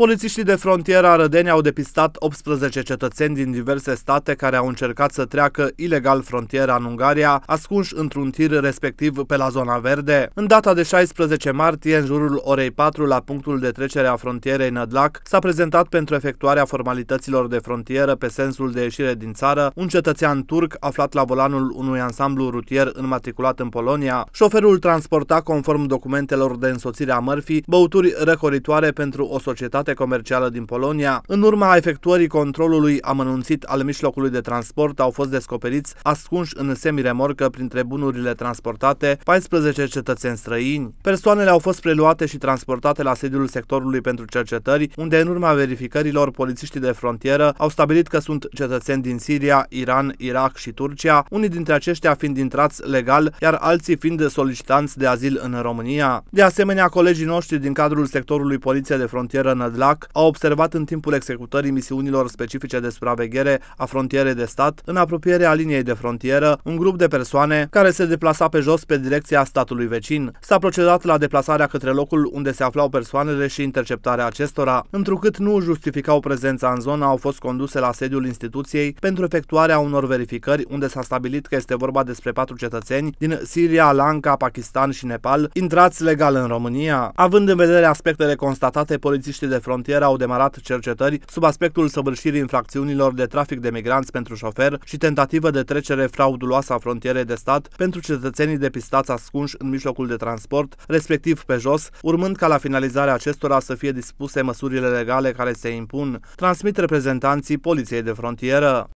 Polițiștii de frontieră arădeni au depistat 18 cetățeni din diverse state care au încercat să treacă ilegal frontiera în Ungaria, ascunși într-un tir respectiv pe la zona verde. În data de 16 martie, în jurul orei 4, la punctul de trecere a frontierei Nădlac, s-a prezentat pentru efectuarea formalităților de frontieră pe sensul de ieșire din țară un cetățean turc aflat la volanul unui ansamblu rutier înmatriculat în Polonia. Șoferul transporta, conform documentelor de însoțire a mărfii, băuturi răcoritoare pentru o societate societate comercială din Polonia, în urma efectuării controlului amănunțit al mijlocului de transport, au fost descoperiți ascunși în semiremorcă printre bunurile transportate 14 cetățeni străini. Persoanele au fost preluate și transportate la sediul sectorului pentru cercetări, unde în urma verificărilor polițiștii de frontieră au stabilit că sunt cetățeni din Siria, Iran, Irak și Turcia, unii dintre aceștia fiind intrați legal, iar alții fiind solicitanți de azil în România. De asemenea, colegii noștri din cadrul sectorului Poliție de Frontieră Nădlă Black a observat în timpul executării misiunilor specifice de supraveghere a frontierei de stat, în apropierea liniei de frontieră, un grup de persoane care se deplasa pe jos pe direcția statului vecin. S-a procedat la deplasarea către locul unde se aflau persoanele și interceptarea acestora, întrucât nu justificau prezența în zonă, au fost conduse la sediul instituției pentru efectuarea unor verificări unde s-a stabilit că este vorba despre patru cetățeni din Siria, Lanka, Pakistan și Nepal, intrați legal în România. Având în vedere aspectele constatate, polițiștii de frontieră au demarat cercetări sub aspectul săvârșirii infracțiunilor de trafic de migranți pentru șofer și tentativă de trecere frauduloasă a frontierei de stat pentru cetățenii depistați ascunși în mijlocul de transport, respectiv pe jos, urmând ca la finalizarea acestora să fie dispuse măsurile legale care se impun, transmit reprezentanții Poliției de Frontieră.